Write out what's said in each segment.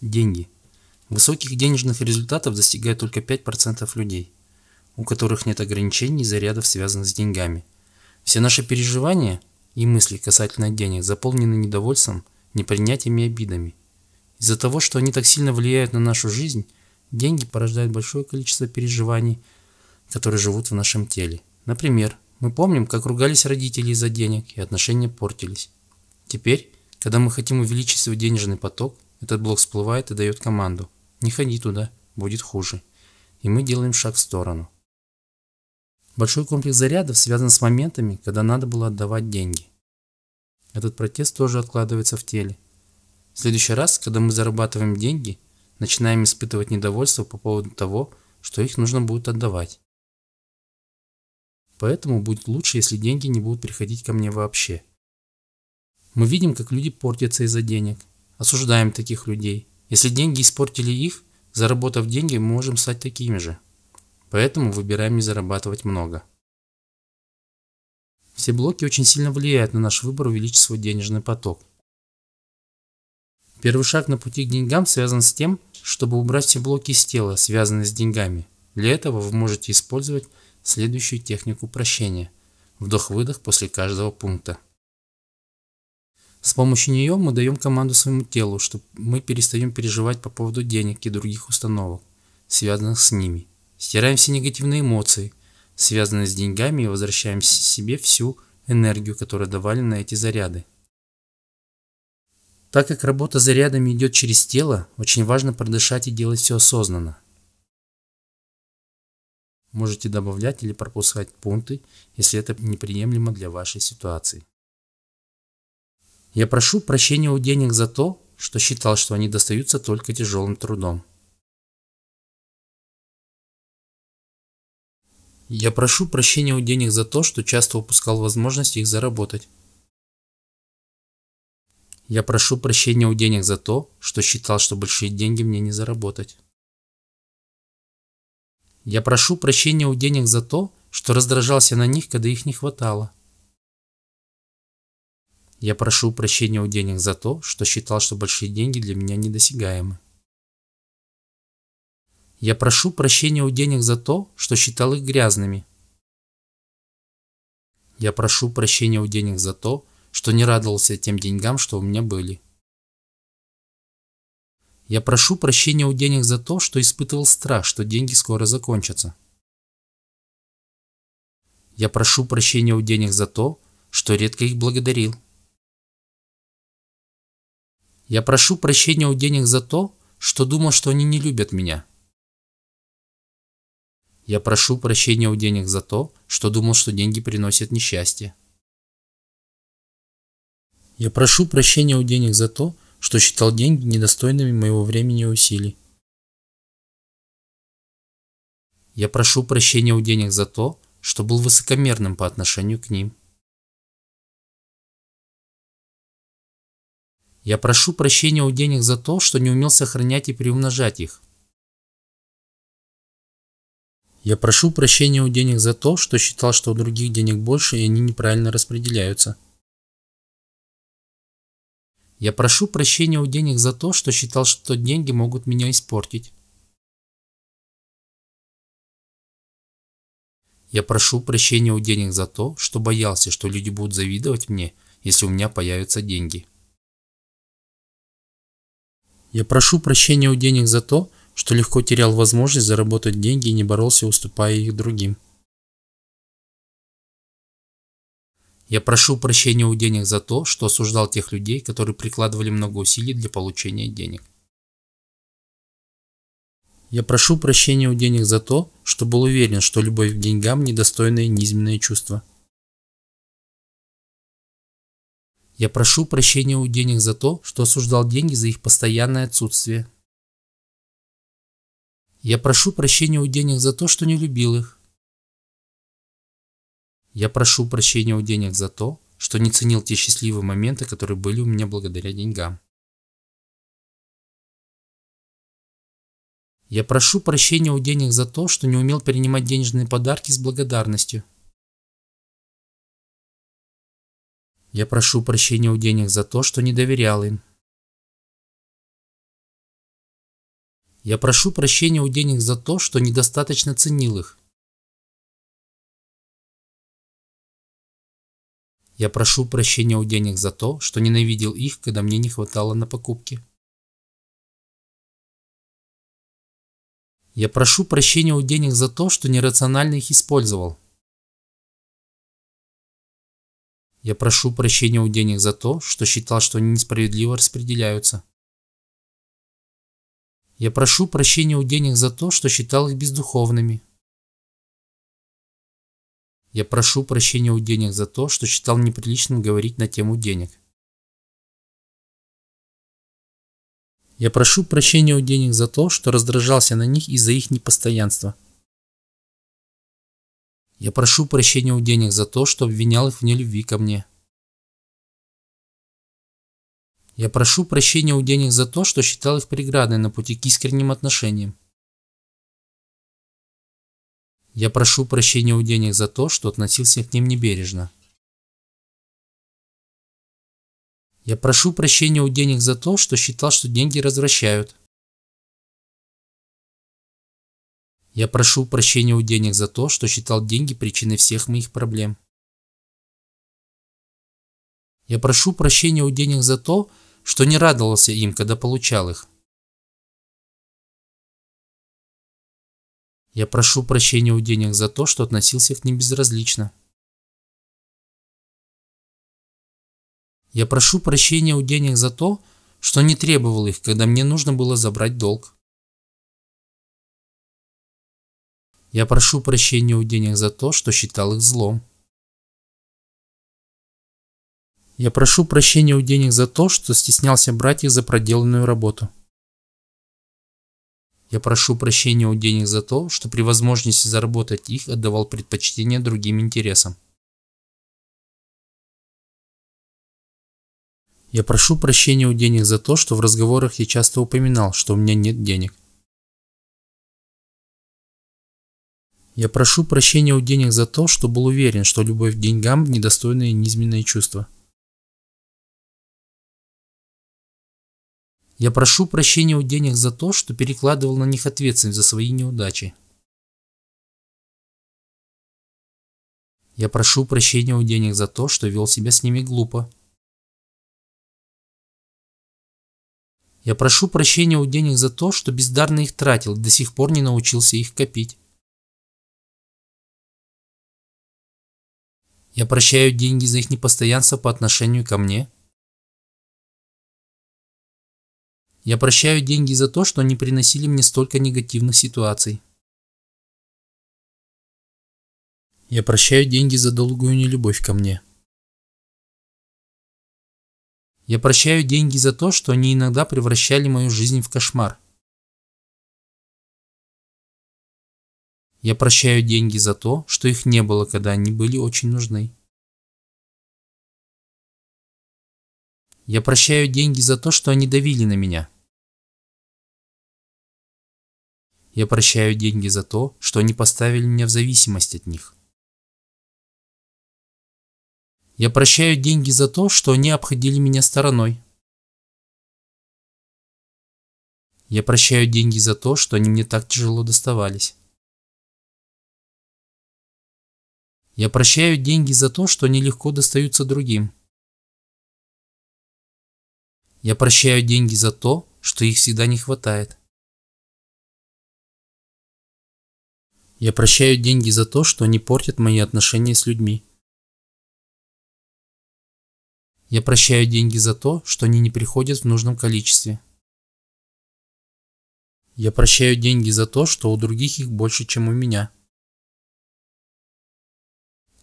Деньги. Высоких денежных результатов достигает только 5% людей, у которых нет ограничений и зарядов, связанных с деньгами. Все наши переживания и мысли касательно денег заполнены недовольством, непринятием и обидами. Из-за того, что они так сильно влияют на нашу жизнь, деньги порождают большое количество переживаний, которые живут в нашем теле. Например, мы помним, как ругались родители из-за денег и отношения портились. Теперь, когда мы хотим увеличить свой денежный поток – этот блок всплывает и дает команду. Не ходи туда, будет хуже. И мы делаем шаг в сторону. Большой комплекс зарядов связан с моментами, когда надо было отдавать деньги. Этот протест тоже откладывается в теле. В следующий раз, когда мы зарабатываем деньги, начинаем испытывать недовольство по поводу того, что их нужно будет отдавать. Поэтому будет лучше, если деньги не будут приходить ко мне вообще. Мы видим, как люди портятся из-за денег, осуждаем таких людей. Если деньги испортили их, заработав деньги, мы можем стать такими же. Поэтому выбираем не зарабатывать много. Все блоки очень сильно влияют на наш выбор увеличить свой денежный поток. Первый шаг на пути к деньгам связан с тем, чтобы убрать все блоки из тела, связанные с деньгами. Для этого вы можете использовать следующую технику прощения. Вдох-выдох после каждого пункта. С помощью нее мы даем команду своему телу, что мы перестаем переживать по поводу денег и других установок, связанных с ними. Стираем все негативные эмоции, связанные с деньгами, и возвращаем себе всю энергию, которая давали на эти заряды. Так как работа с зарядами идет через тело, очень важно продышать и делать все осознанно. Можете добавлять или пропускать пункты, если это неприемлемо для вашей ситуации. Я прошу прощения у денег за то, что считал, что они достаются только тяжелым трудом. Я прошу прощения у денег за то, что часто упускал возможность их заработать. Я прошу прощения у денег за то, что считал, что большие деньги мне не заработать. Я прошу прощения у денег за то, что раздражался на них, когда их не хватало. Я прошу прощения у денег за то, что считал, что большие деньги для меня недосягаемы. Я прошу прощения у денег за то, что считал их грязными. Я прошу прощения у денег за то, что не радовался тем деньгам, что у меня были. Я прошу прощения у денег за то, что испытывал страх, что деньги скоро закончатся. Я прошу прощения у денег за то, что редко их благодарил. Я прошу прощения у денег за то, что думал, что они не любят меня. Я прошу прощения у денег за то, что думал, что деньги приносят несчастье. Я прошу прощения у денег за то, что считал деньги недостойными моего времени и усилий. Я прошу прощения у денег за то, что был высокомерным по отношению к ним. Я прошу прощения у денег за то, что не умел сохранять и приумножать их. Я прошу прощения у денег за то, что считал, что у других денег больше и они неправильно распределяются. Я прошу прощения у денег за то, что считал, что деньги могут меня испортить. Я прошу прощения у денег за то, что боялся, что люди будут завидовать мне, если у меня появятся деньги. Я прошу прощения у денег за то, что легко терял возможность заработать деньги и не боролся, уступая их другим. Я прошу прощения у денег за то, что осуждал тех людей, которые прикладывали много усилий для получения денег. Я прошу прощения у денег за то, что был уверен, что любовь к деньгам – недостойное и низменное чувство – Я прошу прощения у денег за то, что осуждал деньги за их постоянное отсутствие. Я прошу прощения у денег за то, что не любил их. Я прошу прощения у денег за то, что не ценил те счастливые моменты, которые были у меня благодаря деньгам. Я прошу прощения у денег за то, что не умел принимать денежные подарки с благодарностью. Я прошу прощения у денег за то, что не доверял им. Я прошу прощения у денег за то, что недостаточно ценил их. Я прошу прощения у денег за то, что ненавидел их, когда мне не хватало на покупки. Я прошу прощения у денег за то, что нерационально их использовал. Я прошу прощения у денег за то, что считал, что они несправедливо распределяются. Я прошу прощения у денег за то, что считал их бездуховными. Я прошу прощения у денег за то, что считал неприличным говорить на тему денег. Я прошу прощения у денег за то, что раздражался на них из-за их непостоянства. Я прошу прощения у денег за то, что обвинял их в нелюбви ко мне. Я прошу прощения у денег за то, что считал их преградой на пути к искренним отношениям. Я прошу прощения у денег за то, что относился к ним небережно. Я прошу прощения у денег за то, что считал, что деньги развращают. Я прошу прощения у денег за то, что считал деньги причиной всех моих проблем. Я прошу прощения у денег за то, что не радовался им, когда получал их. Я прошу прощения у денег за то, что относился к ним безразлично. Я прошу прощения у денег за то, что не требовал их, когда мне нужно было забрать долг. Я прошу прощения у денег за то, что считал их злом. Я прошу прощения у денег за то, что стеснялся брать их за проделанную работу. Я прошу прощения у денег за то, что при возможности заработать их отдавал предпочтение другим интересам. Я прошу прощения у денег за то, что в разговорах я часто упоминал, что у меня нет денег. Я прошу прощения у денег за то, что был уверен, что любовь к деньгам – недостойное низменное чувство. Я прошу прощения у денег за то, что перекладывал на них ответственность за свои неудачи. Я прошу прощения у денег за то, что вел себя с ними глупо. Я прошу прощения у денег за то, что бездарно их тратил и до сих пор не научился их копить. Я прощаю деньги за их непостоянство по отношению ко мне? Я прощаю деньги за то, что они приносили мне столько негативных ситуаций. Я прощаю деньги за долгую нелюбовь ко мне. Я прощаю деньги за то, что они иногда превращали мою жизнь в кошмар. Я прощаю деньги за то, что их не было, когда они были очень нужны. Я прощаю деньги за то, что они давили на меня. Я прощаю деньги за то, что они поставили меня в зависимость от них. Я прощаю деньги за то, что они обходили меня стороной. Я прощаю деньги за то, что они мне так тяжело доставались. Я прощаю деньги за то, что они легко достаются другим. Я прощаю деньги за то, что их всегда не хватает. Я прощаю деньги за то, что они портят мои отношения с людьми. Я прощаю деньги за то, что они не приходят в нужном количестве. Я прощаю деньги за то, что у других их больше, чем у меня.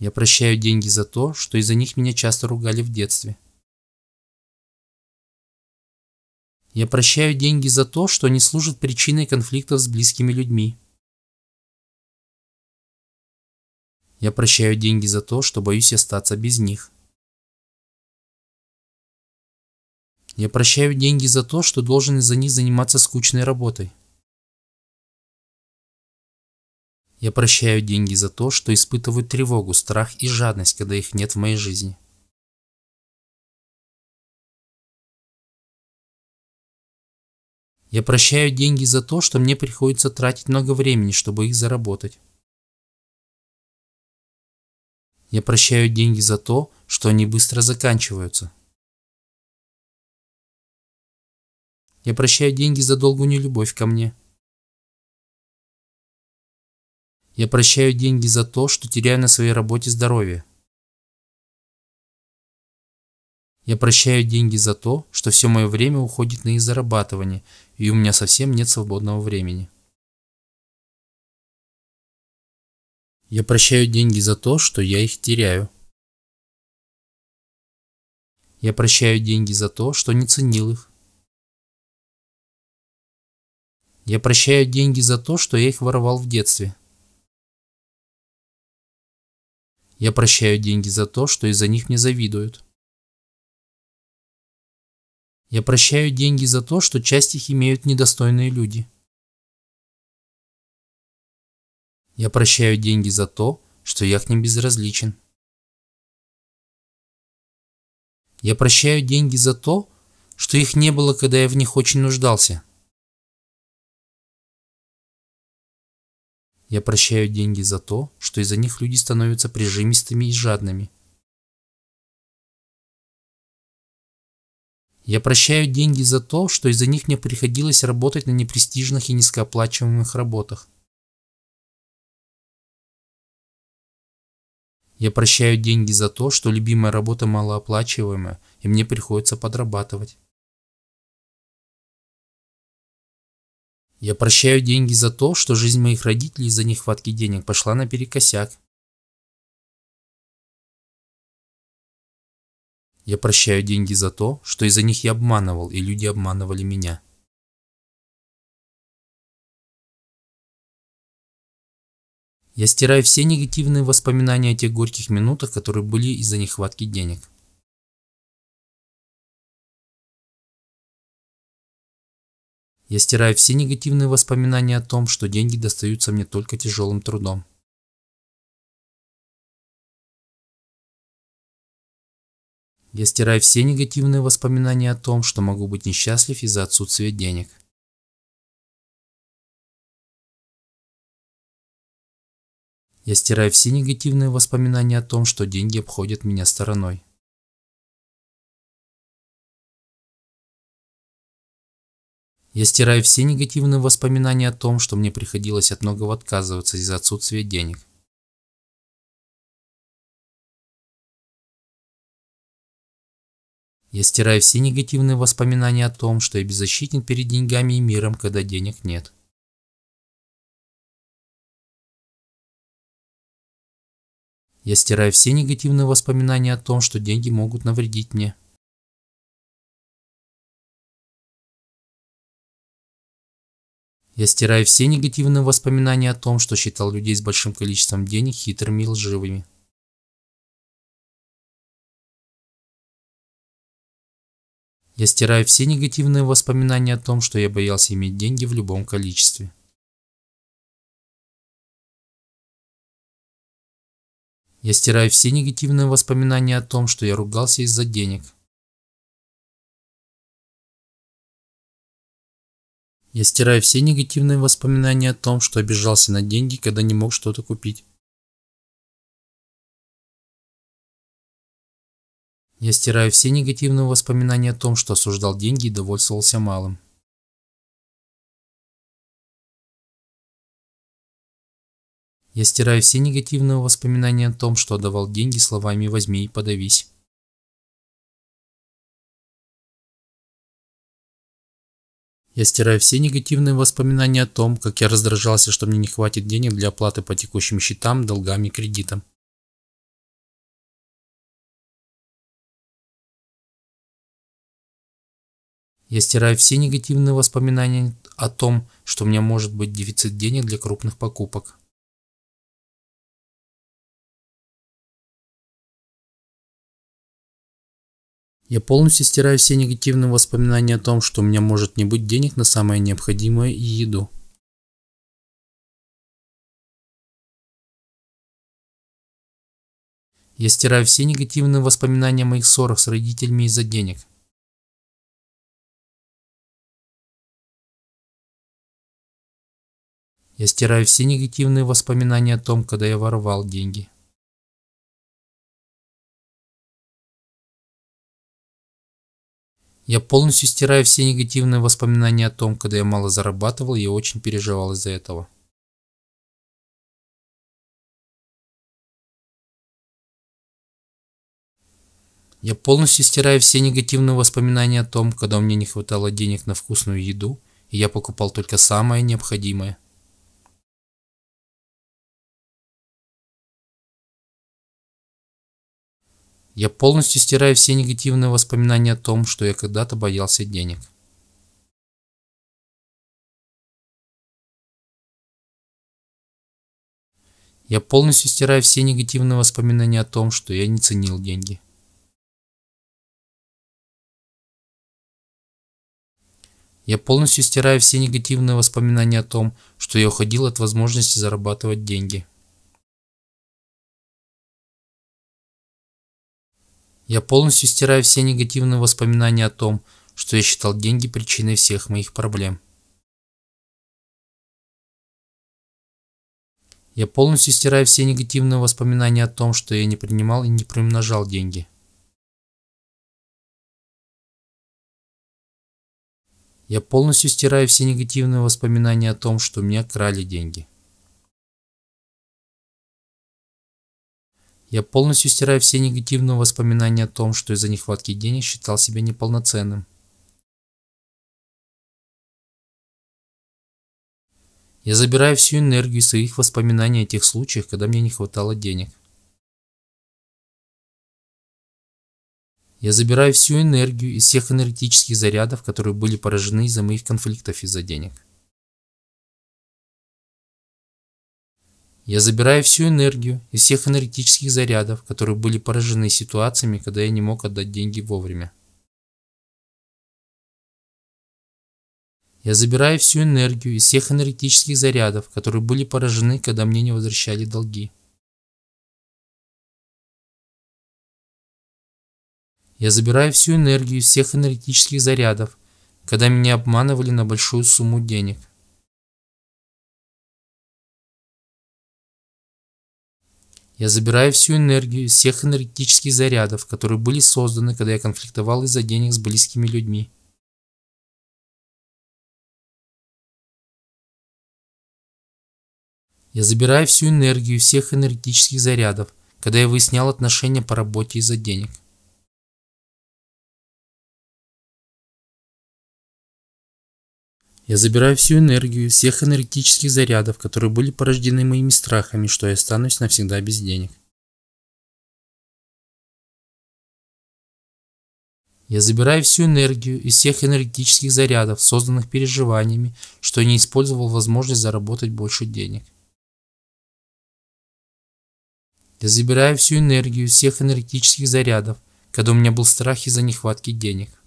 Я прощаю деньги за то, что из-за них меня часто ругали в детстве. Я прощаю деньги за то, что они служат причиной конфликтов с близкими людьми. Я прощаю деньги за то, что боюсь остаться без них. Я прощаю деньги за то, что должен из-за них заниматься скучной работой. Я прощаю деньги за то, что испытывают тревогу, страх и жадность, когда их нет в моей жизни. Я прощаю деньги за то, что мне приходится тратить много времени, чтобы их заработать. Я прощаю деньги за то, что они быстро заканчиваются. Я прощаю деньги за долгую нелюбовь ко мне. Я прощаю деньги за то, что теряю на своей работе здоровье. Я прощаю деньги за то, что все мое время уходит на их зарабатывание, и у меня совсем нет свободного времени. Я прощаю деньги за то, что я их теряю. Я прощаю деньги за то, что не ценил их. Я прощаю деньги за то, что я их воровал в детстве. Я прощаю деньги за то, что из-за них мне завидуют. Я прощаю деньги за то, что часть их имеют недостойные люди. Я прощаю деньги за то, что я к ним безразличен. Я прощаю деньги за то, что их не было, когда я в них очень нуждался. Я прощаю деньги за то, что из-за них люди становятся прижимистыми и жадными. Я прощаю деньги за то, что из-за них мне приходилось работать на непрестижных и низкооплачиваемых работах. Я прощаю деньги за то, что любимая работа малооплачиваемая, и мне приходится подрабатывать. Я прощаю деньги за то, что жизнь моих родителей из-за нехватки денег пошла наперекосяк. Я прощаю деньги за то, что из-за них я обманывал, и люди обманывали меня. Я стираю все негативные воспоминания о тех горьких минутах, которые были из-за нехватки денег. Я стираю все негативные воспоминания о том, что деньги достаются мне только тяжелым трудом. Я стираю все негативные воспоминания о том, что могу быть несчастлив из-за отсутствия денег. Я стираю все негативные воспоминания о том, что деньги обходят меня стороной. Я стираю все негативные воспоминания о том, что мне приходилось от многого отказываться из-за отсутствия денег. Я стираю все негативные воспоминания о том, что я беззащитен перед деньгами и миром, когда денег нет. Я стираю все негативные воспоминания о том, что деньги могут навредить мне. Я стираю все негативные воспоминания о том, что считал людей с большим количеством денег хитрыми и лживыми. Я стираю все негативные воспоминания о том, что я боялся иметь деньги в любом количестве. Я стираю все негативные воспоминания о том, что я ругался из-за денег – Я стираю все негативные воспоминания о том, что обижался на деньги, когда не мог что-то купить. Я стираю все негативные воспоминания о том, что осуждал деньги и довольствовался малым. Я стираю все негативные воспоминания о том, что давал деньги словами «возьми и подавись». Я стираю все негативные воспоминания о том, как я раздражался, что мне не хватит денег для оплаты по текущим счетам, долгам и кредитам. Я стираю все негативные воспоминания о том, что у меня может быть дефицит денег для крупных покупок. Я полностью стираю все негативные воспоминания о том, что у меня может не быть денег на самое необходимое и еду. Я стираю все негативные воспоминания о моих ссорах с родителями из-за денег. Я стираю все негативные воспоминания о том, когда я воровал деньги. Я полностью стираю все негативные воспоминания о том, когда я мало зарабатывал, и очень переживал из-за этого. Я полностью стираю все негативные воспоминания о том, когда у меня не хватало денег на вкусную еду, и я покупал только самое необходимое. Я полностью стираю все негативные воспоминания о том, что я когда-то боялся денег. Я полностью стираю все негативные воспоминания о том, что я не ценил деньги. Я полностью стираю все негативные воспоминания о том, что я уходил от возможности зарабатывать деньги. Я полностью стираю все негативные воспоминания о том, что я считал деньги причиной всех моих проблем. Я полностью стираю все негативные воспоминания о том, что я не принимал и не примножал деньги. Я полностью стираю все негативные воспоминания о том, что у меня крали деньги. Я полностью стираю все негативные воспоминания о том, что из-за нехватки денег считал себя неполноценным. Я забираю всю энергию своих воспоминаний о тех случаях, когда мне не хватало денег. Я забираю всю энергию из всех энергетических зарядов, которые были поражены из-за моих конфликтов из-за денег. Я забираю всю энергию из всех энергетических зарядов, которые были поражены ситуациями, когда я не мог отдать деньги вовремя. Я забираю всю энергию из всех энергетических зарядов, которые были поражены, когда мне не возвращали долги. Я забираю всю энергию из всех энергетических зарядов, когда меня обманывали на большую сумму денег. Я забираю всю энергию из всех энергетических зарядов, которые были созданы, когда я конфликтовал из-за денег с близкими людьми. Я забираю всю энергию всех энергетических зарядов, когда я выяснял отношения по работе из-за денег. Я забираю всю энергию всех энергетических зарядов, которые были порождены моими страхами, что я останусь навсегда без денег. Я забираю всю энергию из всех энергетических зарядов, созданных переживаниями, что я не использовал возможность заработать больше денег. Я забираю всю энергию из всех энергетических зарядов, когда у меня был страх из-за нехватки денег.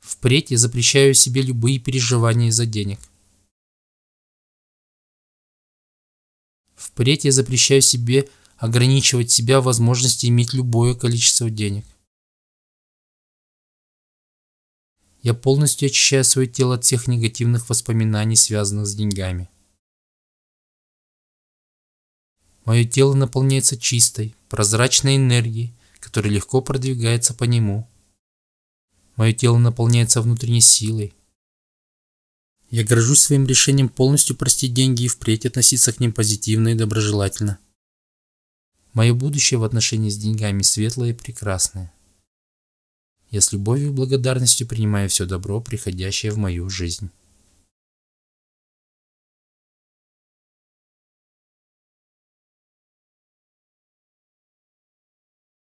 Впредь я запрещаю себе любые переживания из-за денег. Впредь я запрещаю себе ограничивать себя в возможности иметь любое количество денег. Я полностью очищаю свое тело от всех негативных воспоминаний, связанных с деньгами. Мое тело наполняется чистой, прозрачной энергией, которая легко продвигается по нему, Мое тело наполняется внутренней силой. Я горжусь своим решением полностью простить деньги и впредь относиться к ним позитивно и доброжелательно. Мое будущее в отношении с деньгами светлое и прекрасное. Я с любовью и благодарностью принимаю все добро, приходящее в мою жизнь.